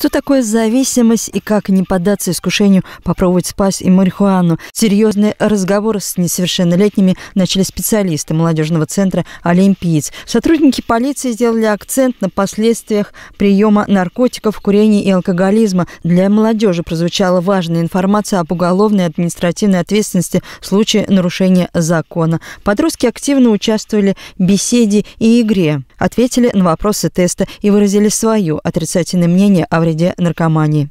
Что такое зависимость и как не поддаться искушению попробовать спасть и марихуану? Серьезные разговоры с несовершеннолетними начали специалисты молодежного центра «Олимпиец». Сотрудники полиции сделали акцент на последствиях приема наркотиков, курения и алкоголизма. Для молодежи прозвучала важная информация об уголовной и административной ответственности в случае нарушения закона. Подростки активно участвовали в беседе и игре, ответили на вопросы теста и выразили свое отрицательное мнение о вреде вреде наркомании.